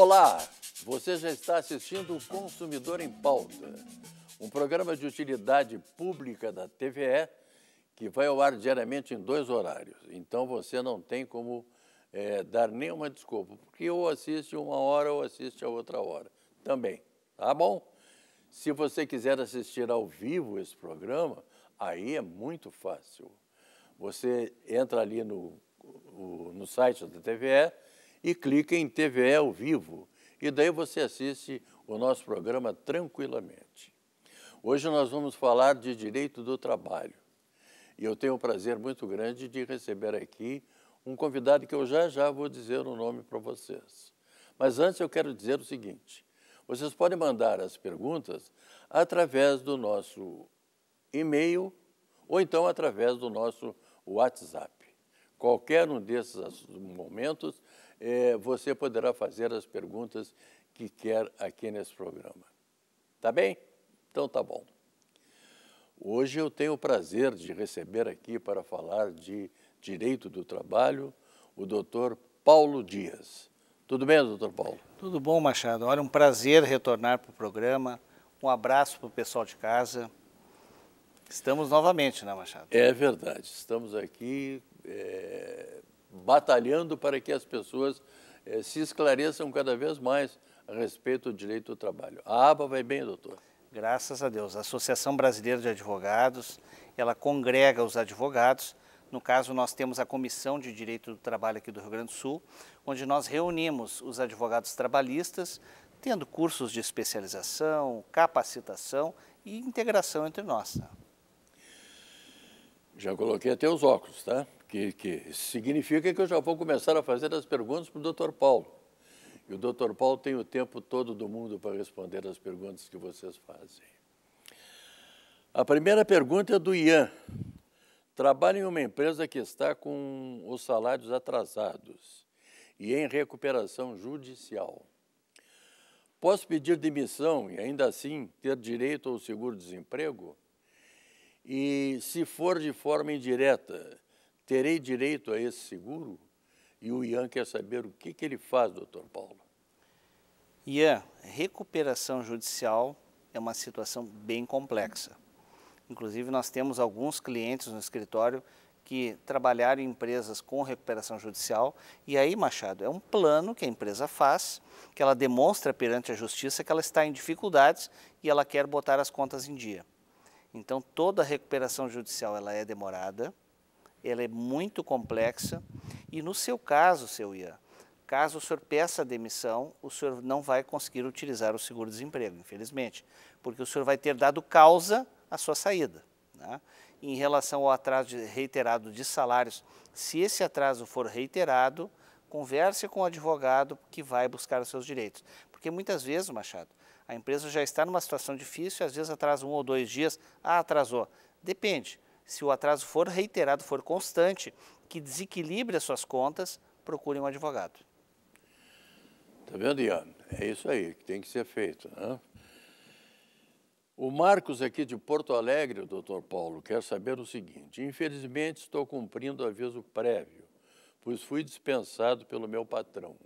Olá, você já está assistindo o Consumidor em Pauta, um programa de utilidade pública da TVE que vai ao ar diariamente em dois horários. Então você não tem como é, dar nenhuma desculpa, porque ou assiste uma hora ou assiste a outra hora também. Tá bom? Se você quiser assistir ao vivo esse programa, aí é muito fácil. Você entra ali no, no site da TVE e clica em TVE ao vivo. E daí você assiste o nosso programa tranquilamente. Hoje nós vamos falar de direito do trabalho. E eu tenho o um prazer muito grande de receber aqui um convidado que eu já já vou dizer o nome para vocês. Mas antes eu quero dizer o seguinte: vocês podem mandar as perguntas através do nosso e-mail ou então através do nosso WhatsApp. Qualquer um desses momentos é, você poderá fazer as perguntas que quer aqui nesse programa. Tá bem? Então tá bom. Hoje eu tenho o prazer de receber aqui para falar de Direito do Trabalho o doutor Paulo Dias. Tudo bem, doutor Paulo? Tudo bom, Machado. Olha, um prazer retornar para o programa. Um abraço para o pessoal de casa. Estamos novamente, né, Machado? É verdade. Estamos aqui é, batalhando para que as pessoas eh, se esclareçam cada vez mais a respeito do direito do trabalho. A aba vai bem, doutor? Graças a Deus. A Associação Brasileira de Advogados, ela congrega os advogados. No caso, nós temos a Comissão de Direito do Trabalho aqui do Rio Grande do Sul, onde nós reunimos os advogados trabalhistas, tendo cursos de especialização, capacitação e integração entre nós. Já coloquei até os óculos, tá? que, que significa que eu já vou começar a fazer as perguntas para o doutor Paulo. E o doutor Paulo tem o tempo todo do mundo para responder as perguntas que vocês fazem. A primeira pergunta é do Ian. Trabalho em uma empresa que está com os salários atrasados e em recuperação judicial. Posso pedir demissão e ainda assim ter direito ao seguro-desemprego? E se for de forma indireta, terei direito a esse seguro? E o Ian quer saber o que, que ele faz, doutor Paulo. Ian, recuperação judicial é uma situação bem complexa. Inclusive, nós temos alguns clientes no escritório que trabalharam em empresas com recuperação judicial. E aí, Machado, é um plano que a empresa faz, que ela demonstra perante a justiça que ela está em dificuldades e ela quer botar as contas em dia. Então, toda recuperação judicial ela é demorada, ela é muito complexa e no seu caso, seu Ian, caso o senhor peça a demissão, o senhor não vai conseguir utilizar o seguro-desemprego, infelizmente, porque o senhor vai ter dado causa à sua saída. Né? Em relação ao atraso reiterado de salários, se esse atraso for reiterado, converse com o advogado que vai buscar os seus direitos. Porque muitas vezes, Machado, a empresa já está numa situação difícil, às vezes atrasa um ou dois dias, ah, atrasou. Depende. Se o atraso for reiterado, for constante, que desequilibre as suas contas, procure um advogado. Tá vendo, Ian? É isso aí que tem que ser feito. Né? O Marcos aqui de Porto Alegre, doutor Paulo, quer saber o seguinte. Infelizmente, estou cumprindo aviso prévio, pois fui dispensado pelo meu patrão.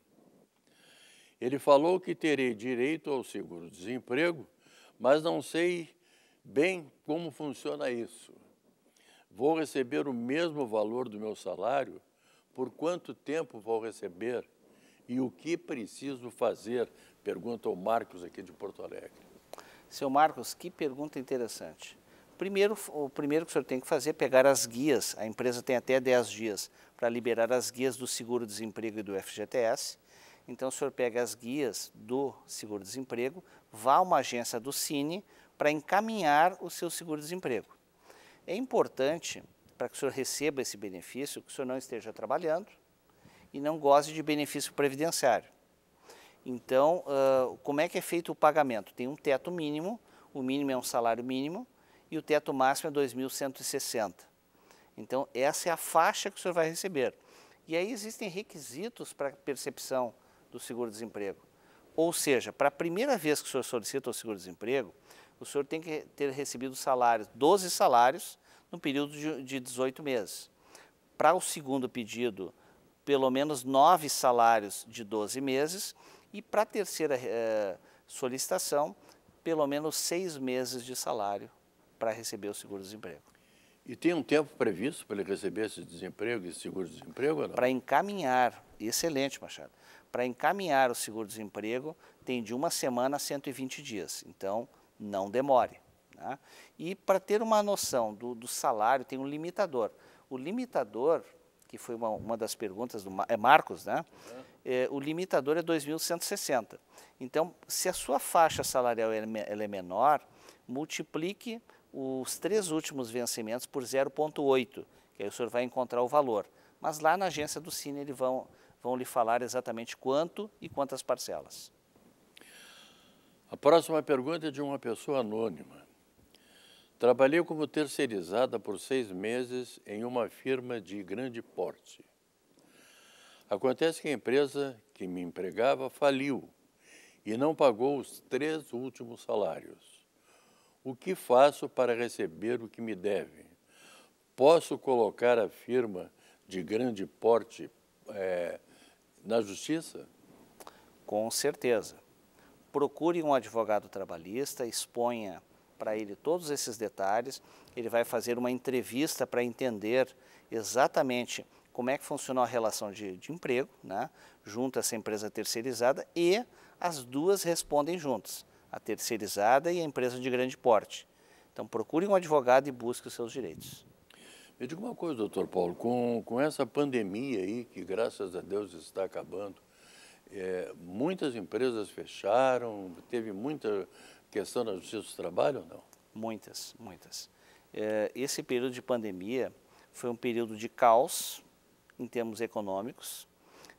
Ele falou que terei direito ao seguro-desemprego, mas não sei bem como funciona isso. Vou receber o mesmo valor do meu salário? Por quanto tempo vou receber? E o que preciso fazer? Pergunta o Marcos aqui de Porto Alegre. Seu Marcos, que pergunta interessante. Primeiro, o primeiro que o senhor tem que fazer é pegar as guias. A empresa tem até 10 dias para liberar as guias do seguro-desemprego e do FGTS. Então, o senhor pega as guias do seguro-desemprego, vá a uma agência do Cine para encaminhar o seu seguro-desemprego. É importante para que o senhor receba esse benefício que o senhor não esteja trabalhando e não goze de benefício previdenciário. Então, uh, como é que é feito o pagamento? Tem um teto mínimo, o mínimo é um salário mínimo e o teto máximo é 2.160. Então, essa é a faixa que o senhor vai receber. E aí existem requisitos para percepção do seguro-desemprego. Ou seja, para a primeira vez que o senhor solicita o seguro-desemprego, o senhor tem que ter recebido salários, 12 salários, no período de, de 18 meses. Para o segundo pedido, pelo menos 9 salários de 12 meses. E para a terceira eh, solicitação, pelo menos 6 meses de salário para receber o seguro-desemprego. E tem um tempo previsto para ele receber esse desemprego, esse seguro-desemprego? Para encaminhar, excelente, Machado. Para encaminhar o seguro-desemprego, tem de uma semana a 120 dias. Então, não demore. Né? E para ter uma noção do, do, salário, tem um limitador. O limitador, que foi uma, uma das perguntas do é Marcos, né? É, é o limitador é 2.160. Então, se a sua faixa salarial é ela é menor, multiplique os três últimos vencimentos por 0,8, que aí o senhor vai encontrar o valor. Mas lá na agência do Cine eles vão, vão lhe falar exatamente quanto e quantas parcelas. A próxima pergunta é de uma pessoa anônima. Trabalhei como terceirizada por seis meses em uma firma de grande porte. Acontece que a empresa que me empregava faliu e não pagou os três últimos salários. O que faço para receber o que me deve? Posso colocar a firma de grande porte é, na justiça? Com certeza procure um advogado trabalhista, exponha para ele todos esses detalhes. Ele vai fazer uma entrevista para entender exatamente como é que funcionou a relação de, de emprego, né, junto a essa empresa terceirizada, e as duas respondem juntas, a terceirizada e a empresa de grande porte. Então, procure um advogado e busque os seus direitos. Me diga uma coisa, doutor Paulo, com, com essa pandemia aí, que graças a Deus está acabando, é, muitas empresas fecharam, teve muita questão na justiça do trabalho ou não? Muitas, muitas. É, esse período de pandemia foi um período de caos em termos econômicos,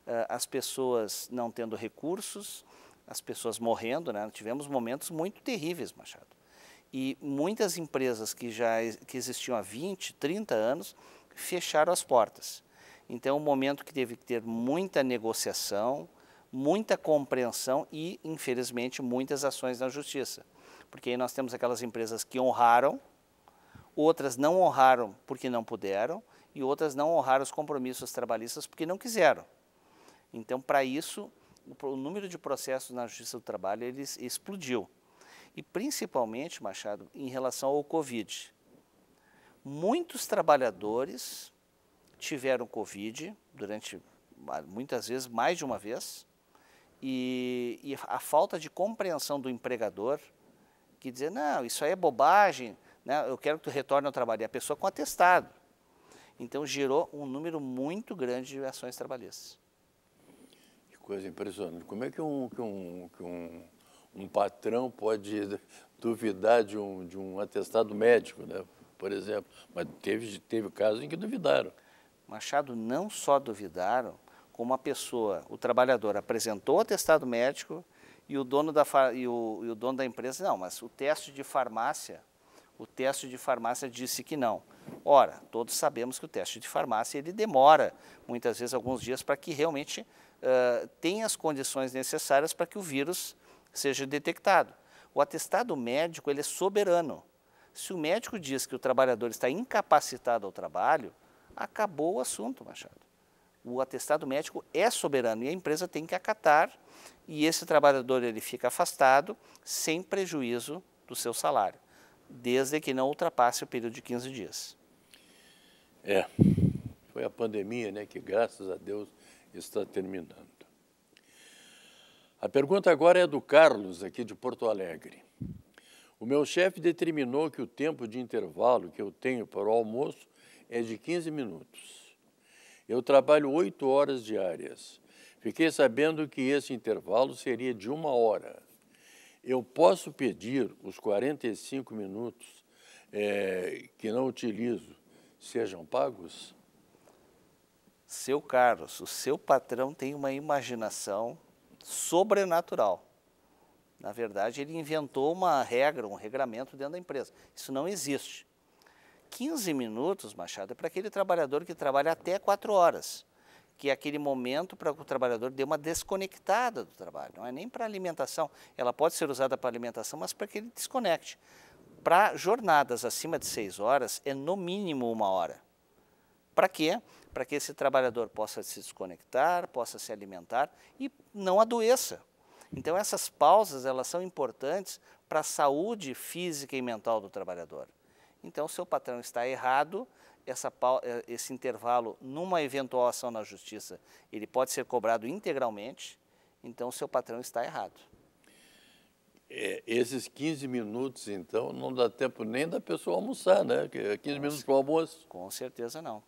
é, as pessoas não tendo recursos, as pessoas morrendo, né? tivemos momentos muito terríveis, Machado. E muitas empresas que já que existiam há 20, 30 anos fecharam as portas. Então, é um momento que teve que ter muita negociação, muita compreensão e, infelizmente, muitas ações na justiça. Porque aí nós temos aquelas empresas que honraram, outras não honraram porque não puderam, e outras não honraram os compromissos trabalhistas porque não quiseram. Então, para isso, o número de processos na Justiça do Trabalho ele explodiu. E principalmente, Machado, em relação ao Covid. Muitos trabalhadores tiveram Covid durante ah, muitas vezes, mais de uma vez, e, e a falta de compreensão do empregador, que dizer, não, isso aí é bobagem, né? eu quero que tu retorne ao trabalho. E a pessoa com atestado. Então gerou um número muito grande de ações trabalhistas. Que coisa impressionante. Como é que um, que um, que um, um patrão pode duvidar de um, de um atestado médico, né? por exemplo? Mas teve, teve casos em que duvidaram. Machado não só duvidaram, como a pessoa, o trabalhador, apresentou o atestado médico e o dono da, e o, e o dono da empresa, não, mas o teste de farmácia, o teste de farmácia disse que não. Ora, todos sabemos que o teste de farmácia ele demora muitas vezes alguns dias para que realmente uh, tenha as condições necessárias para que o vírus seja detectado. O atestado médico ele é soberano. Se o médico diz que o trabalhador está incapacitado ao trabalho, acabou o assunto, Machado o atestado médico é soberano e a empresa tem que acatar e esse trabalhador ele fica afastado sem prejuízo do seu salário, desde que não ultrapasse o período de 15 dias. É, foi a pandemia, né, que graças a Deus está terminando. A pergunta agora é do Carlos, aqui de Porto Alegre. O meu chefe determinou que o tempo de intervalo que eu tenho para o almoço é de 15 minutos. Eu trabalho oito horas diárias. Fiquei sabendo que esse intervalo seria de uma hora. Eu posso pedir os 45 minutos é, que não utilizo sejam pagos? Seu Carlos, o seu patrão tem uma imaginação sobrenatural. Na verdade, ele inventou uma regra, um regramento dentro da empresa. Isso não existe. 15 minutos, Machado, é para aquele trabalhador que trabalha até 4 horas, que é aquele momento para que o trabalhador dê uma desconectada do trabalho. Não é nem para alimentação, ela pode ser usada para alimentação, mas para que ele desconecte. Para jornadas acima de 6 horas, é no mínimo uma hora. Para quê? Para que esse trabalhador possa se desconectar, possa se alimentar e não adoeça. Então essas pausas elas são importantes para a saúde física e mental do trabalhador. Então, o seu patrão está errado, essa, eh, esse intervalo, numa eventual ação na justiça, ele pode ser cobrado integralmente, então seu patrão está errado. É, esses 15 minutos, então, não dá tempo nem da pessoa almoçar, né? 15 é com minutos para o almoço. Com certeza não.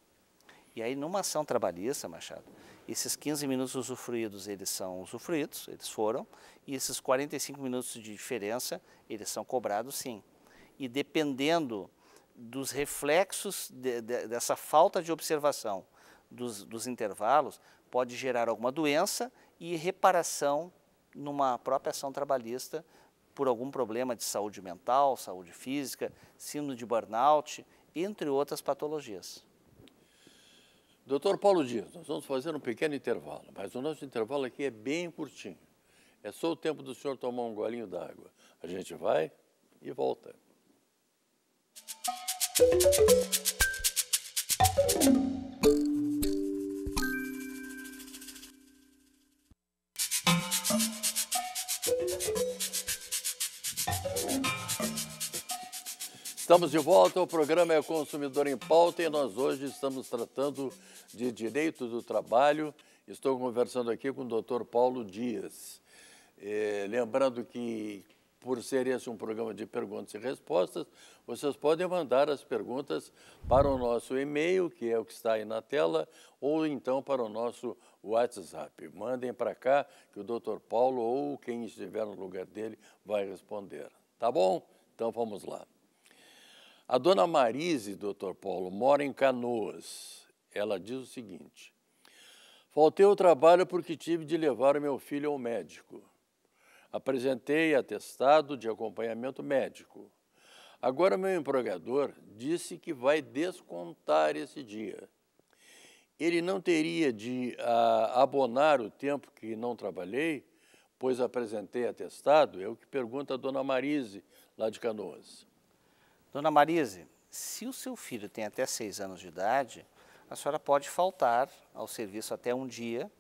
E aí, numa ação trabalhista, Machado, esses 15 minutos usufruídos, eles são usufruídos, eles foram, e esses 45 minutos de diferença, eles são cobrados, sim. E dependendo dos reflexos de, de, dessa falta de observação dos, dos intervalos pode gerar alguma doença e reparação numa própria ação trabalhista por algum problema de saúde mental, saúde física, síndrome de burnout, entre outras patologias. Doutor Paulo Dias, nós vamos fazer um pequeno intervalo, mas o nosso intervalo aqui é bem curtinho. É só o tempo do senhor tomar um golinho d'água. A gente vai e volta. Estamos de volta, o programa é o Consumidor em Pauta e nós hoje estamos tratando de direito do trabalho. Estou conversando aqui com o doutor Paulo Dias. É, lembrando que por ser esse um programa de perguntas e respostas, vocês podem mandar as perguntas para o nosso e-mail, que é o que está aí na tela, ou então para o nosso WhatsApp. Mandem para cá que o Dr. Paulo ou quem estiver no lugar dele vai responder. Tá bom? Então vamos lá. A dona Marise, Dr. Paulo, mora em Canoas. Ela diz o seguinte: Faltei ao trabalho porque tive de levar o meu filho ao médico. Apresentei atestado de acompanhamento médico. Agora, meu empregador disse que vai descontar esse dia. Ele não teria de a, ah, abonar o tempo que não trabalhei, pois apresentei atestado? É o que pergunta a dona Marise, lá de Canoas. Dona Marise, se o seu filho tem até seis anos de idade, a senhora pode faltar ao serviço até um dia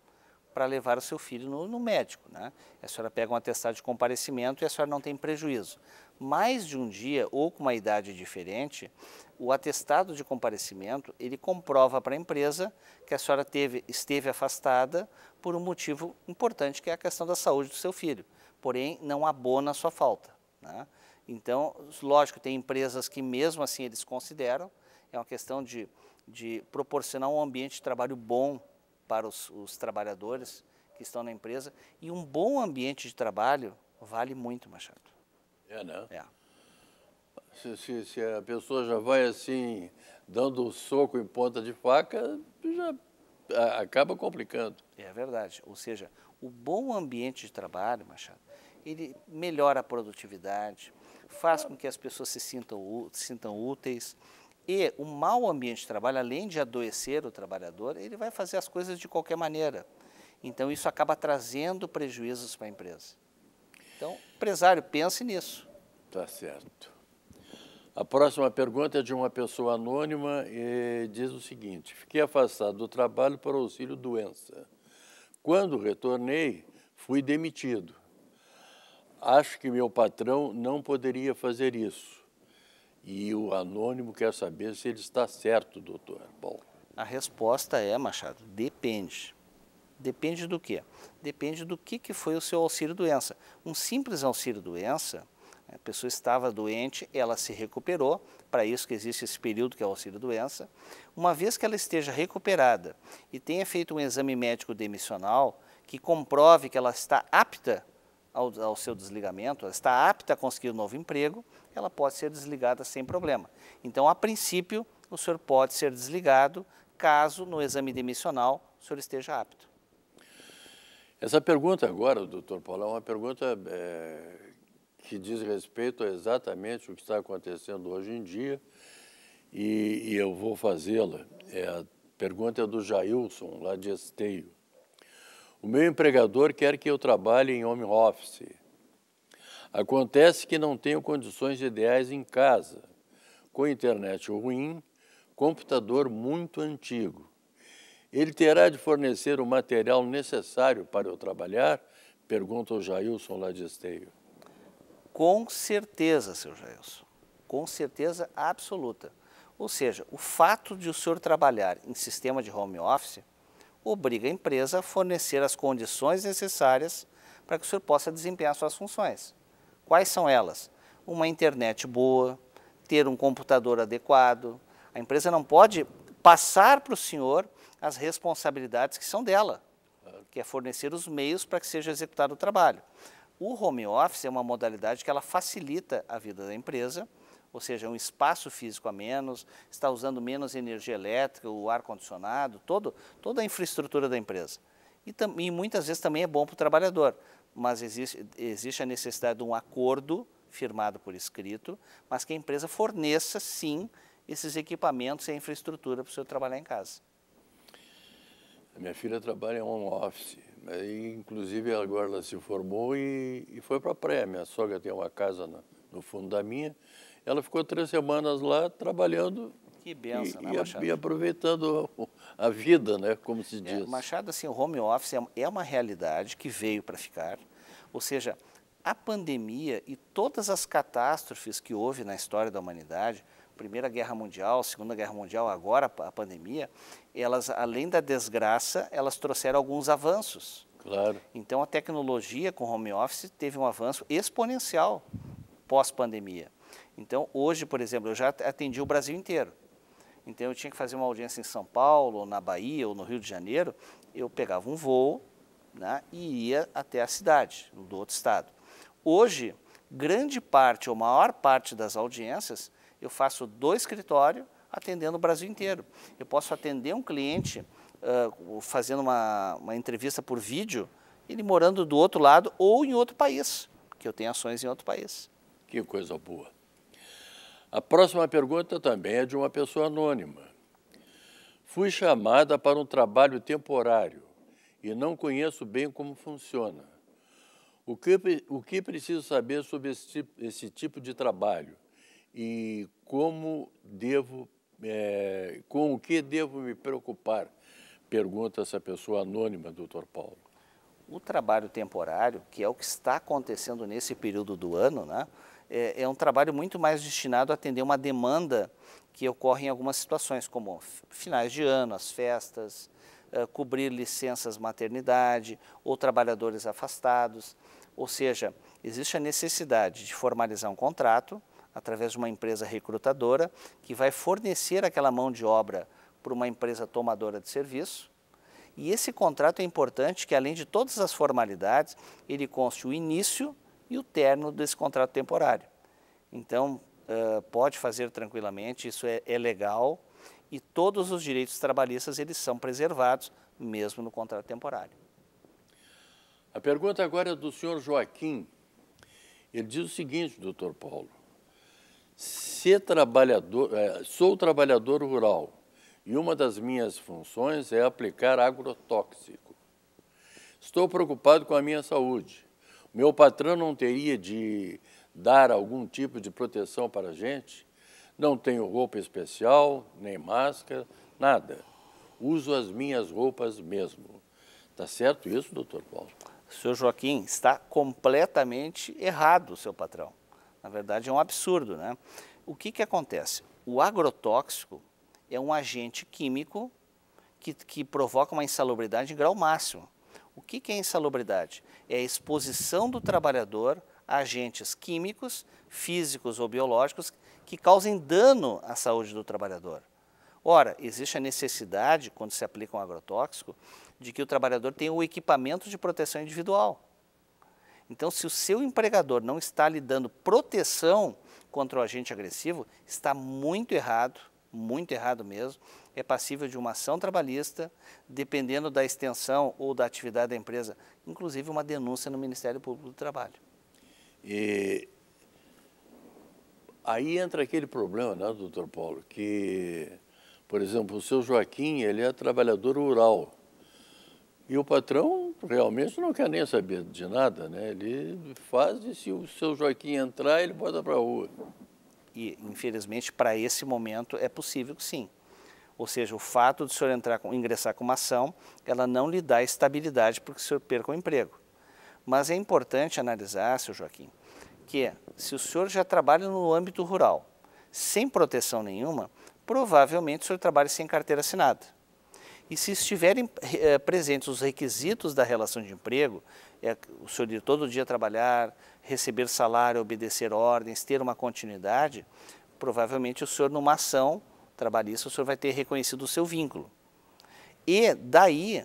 para levar o seu filho no, no, médico. Né? A senhora pega um atestado de comparecimento e a senhora não tem prejuízo. Mais de um dia ou com uma idade diferente, o atestado de comparecimento ele comprova para a empresa que a senhora teve, esteve afastada por um motivo importante, que é a questão da saúde do seu filho. Porém, não abona a sua falta. Né? Então, lógico, tem empresas que mesmo assim eles consideram, é uma questão de, de proporcionar um ambiente de trabalho bom para os, os trabalhadores que estão na empresa. E um bom ambiente de trabalho vale muito, Machado. É, né? É. Se, se, se, a pessoa já vai assim, dando soco em ponta de faca, já a, acaba complicando. É verdade. Ou seja, o bom ambiente de trabalho, Machado, ele melhora a produtividade, faz com que as pessoas se sintam, se sintam úteis, e o mau ambiente de trabalho, além de adoecer o trabalhador, ele vai fazer as coisas de qualquer maneira. Então, isso acaba trazendo prejuízos para a empresa. Então, empresário, pense nisso. Tá certo. A próxima pergunta é de uma pessoa anônima e diz o seguinte: Fiquei afastado do trabalho por auxílio doença. Quando retornei, fui demitido. Acho que meu patrão não poderia fazer isso e o anônimo quer saber se ele está certo, doutor A resposta é, Machado, depende. Depende do quê? Depende do que, que foi o seu auxílio-doença. Um simples auxílio-doença, a pessoa estava doente, ela se recuperou, para isso que existe esse período que é o auxílio-doença. Uma vez que ela esteja recuperada e tenha feito um exame médico demissional que comprove que ela está apta ao, ao seu desligamento, está apta a conseguir um novo emprego, ela pode ser desligada sem problema. Então, a princípio, o senhor pode ser desligado caso no exame demissional o senhor esteja apto. Essa pergunta agora, doutor Paulo, é uma pergunta é, que diz respeito a exatamente o que está acontecendo hoje em dia e, e eu vou fazê-la. É, a pergunta é do Jailson, lá de Esteio. O meu empregador quer que eu trabalhe em home office. Acontece que não tenho condições ideais em casa, com internet ruim, computador muito antigo. Ele terá de fornecer o material necessário para eu trabalhar? Pergunta o Jailson Esteio. Com certeza, seu Jailson. Com certeza absoluta. Ou seja, o fato de o senhor trabalhar em sistema de home office obriga a empresa a fornecer as condições necessárias para que o senhor possa desempenhar suas funções. Quais são elas? Uma internet boa, ter um computador adequado. A empresa não pode passar para o senhor as responsabilidades que são dela, que é fornecer os meios para que seja executado o trabalho. O home office é uma modalidade que ela facilita a vida da empresa, ou seja, um espaço físico a menos, está usando menos energia elétrica, o ar-condicionado, toda a infraestrutura da empresa. E, e, muitas vezes também é bom para o trabalhador, mas existe, existe a necessidade de um acordo firmado por escrito, mas que a empresa forneça, sim, esses equipamentos e a infraestrutura para o seu trabalhar em casa. A minha filha trabalha em home office, inclusive agora ela se formou e, e foi para a pré. Minha sogra tem uma casa no fundo da minha, ela ficou três semanas lá trabalhando que benção, e, né, Machado? E aproveitando a vida, né, como se é, diz. É, Machado, assim, o home office é, é uma realidade que veio para ficar. Ou seja, a pandemia e todas as catástrofes que houve na história da humanidade, Primeira Guerra Mundial, Segunda Guerra Mundial, agora a pandemia, elas, além da desgraça, elas trouxeram alguns avanços. Claro. Então, a tecnologia com home office teve um avanço exponencial pós-pandemia. Então, hoje, por exemplo, eu já atendi o Brasil inteiro. Então, eu tinha que fazer uma audiência em São Paulo, ou na Bahia, ou no Rio de Janeiro. Eu pegava um voo né, e ia até a cidade, do outro estado. Hoje, grande parte, ou maior parte das audiências, eu faço do escritório atendendo o Brasil inteiro. Eu posso atender um cliente uh, fazendo uma, uma entrevista por vídeo, ele morando do outro lado ou em outro país, porque eu tenho ações em outro país. Que coisa boa. A próxima pergunta também é de uma pessoa anônima. Fui chamada para um trabalho temporário e não conheço bem como funciona. O que, o que preciso saber sobre esse tipo, esse tipo de trabalho e como devo, é, com o que devo me preocupar? Pergunta essa pessoa anônima, doutor Paulo. O trabalho temporário, que é o que está acontecendo nesse período do ano, né? é, é um trabalho muito mais destinado a atender uma demanda que ocorre em algumas situações, como finais de ano, as festas, é, cobrir licenças maternidade ou trabalhadores afastados. Ou seja, existe a necessidade de formalizar um contrato através de uma empresa recrutadora que vai fornecer aquela mão de obra para uma empresa tomadora de serviço. E esse contrato é importante que, além de todas as formalidades, ele conste o início e o término desse contrato temporário. Então, uh, pode fazer tranquilamente, isso é, é legal e todos os direitos trabalhistas eles são preservados, mesmo no contrato temporário. A pergunta agora é do senhor Joaquim. Ele diz o seguinte, doutor Paulo. trabalhador, sou trabalhador rural e uma das minhas funções é aplicar agrotóxico. Estou preocupado com a minha saúde meu patrão não teria de dar algum tipo de proteção para a gente? Não tenho roupa especial, nem máscara, nada. Uso as minhas roupas mesmo. Está certo isso, doutor Paulo? Seu senhor Joaquim está completamente errado, seu patrão. Na verdade, é um absurdo, né? O que, que acontece? O agrotóxico é um agente químico que, que provoca uma insalubridade em grau máximo. O que, é insalubridade? É a exposição do trabalhador a agentes químicos, físicos ou biológicos que causem dano à saúde do trabalhador. Ora, existe a necessidade, quando se aplica um agrotóxico, de que o trabalhador tenha o equipamento de proteção individual. Então, se o seu empregador não está lhe dando proteção contra o agente agressivo, está muito errado muito errado mesmo, é passível de uma ação trabalhista, dependendo da extensão ou da atividade da empresa, inclusive uma denúncia no Ministério Público do Trabalho. E aí entra aquele problema, né, doutor Paulo, que, por exemplo, o seu Joaquim, ele é trabalhador rural, e o patrão realmente não quer nem saber de nada, né? Ele faz e se o seu Joaquim entrar, ele bota para a rua e infelizmente para esse momento é possível que sim. Ou seja, o fato do senhor entrar com, ingressar com uma ação, ela não lhe dá estabilidade porque o senhor perca o emprego. Mas é importante analisar, seu Joaquim, que se o senhor já trabalha no âmbito rural, sem proteção nenhuma, provavelmente o senhor trabalha sem carteira assinada. E se estiverem é, presentes os requisitos da relação de emprego, é, o senhor ir todo dia trabalhar, receber salário, obedecer ordens, ter uma continuidade, provavelmente o senhor, numa ação trabalhista, o senhor vai ter reconhecido o seu vínculo. E daí,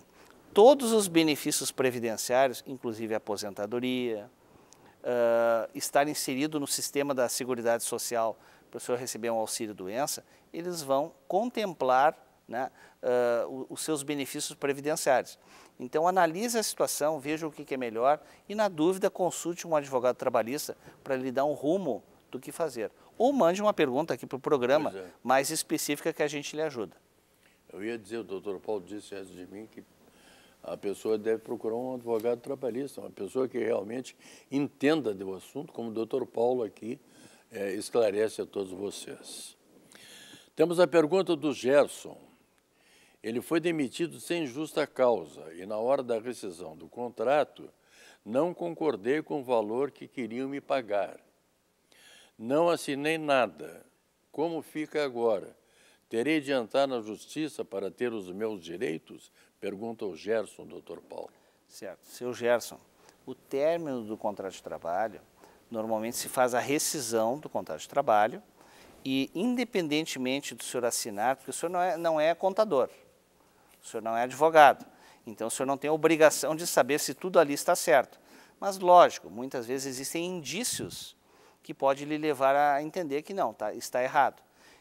todos os benefícios previdenciários, inclusive a aposentadoria, uh, estar inserido no sistema da Seguridade Social para o senhor receber um auxílio-doença, eles vão contemplar né, uh, os seus benefícios previdenciários. Então, analise a situação, veja o que é melhor e, na dúvida, consulte um advogado trabalhista para lhe dar um rumo do que fazer. Ou mande uma pergunta aqui para o programa é. mais específica que a gente lhe ajuda. Eu ia dizer, o doutor Paulo disse antes de mim que a pessoa deve procurar um advogado trabalhista, uma pessoa que realmente entenda do assunto, como o doutor Paulo aqui é, esclarece a todos vocês. Temos a pergunta do Gerson. Ele foi demitido sem justa causa e, na hora da rescisão do contrato, não concordei com o valor que queriam me pagar. Não assinei nada. Como fica agora? Terei de entrar na justiça para ter os meus direitos? Pergunta o Gerson, doutor Paulo. Certo. Seu Gerson, o término do contrato de trabalho, normalmente se faz a rescisão do contrato de trabalho e independentemente do senhor assinar, porque o senhor não é, não é contador, o senhor não é advogado, então o senhor não tem a obrigação de saber se tudo ali está certo. Mas, lógico, muitas vezes existem indícios que pode lhe levar a entender que não, tá, está errado.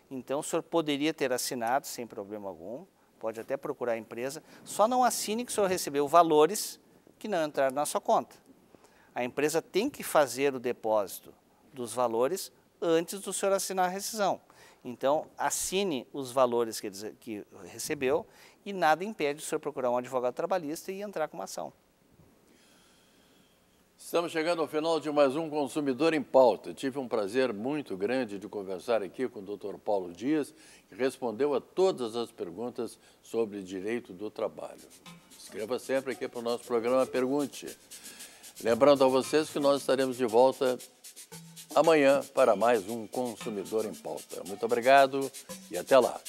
Então, o senhor poderia ter assinado sem problema algum, pode até procurar a empresa, só não assine que o senhor recebeu valores que não entraram na sua conta. A empresa tem que fazer o depósito dos valores antes do senhor assinar a rescisão. Então, assine os valores que, que recebeu e nada impede o senhor procurar um advogado trabalhista e entrar com uma ação. Estamos chegando ao final de mais um Consumidor em Pauta. Tive um prazer muito grande de conversar aqui com o Dr. Paulo Dias, que respondeu a todas as perguntas sobre direito do trabalho. Escreva sempre aqui para o nosso programa Pergunte. Lembrando a vocês que nós estaremos de volta amanhã para mais um Consumidor em Pauta. Muito obrigado e até lá.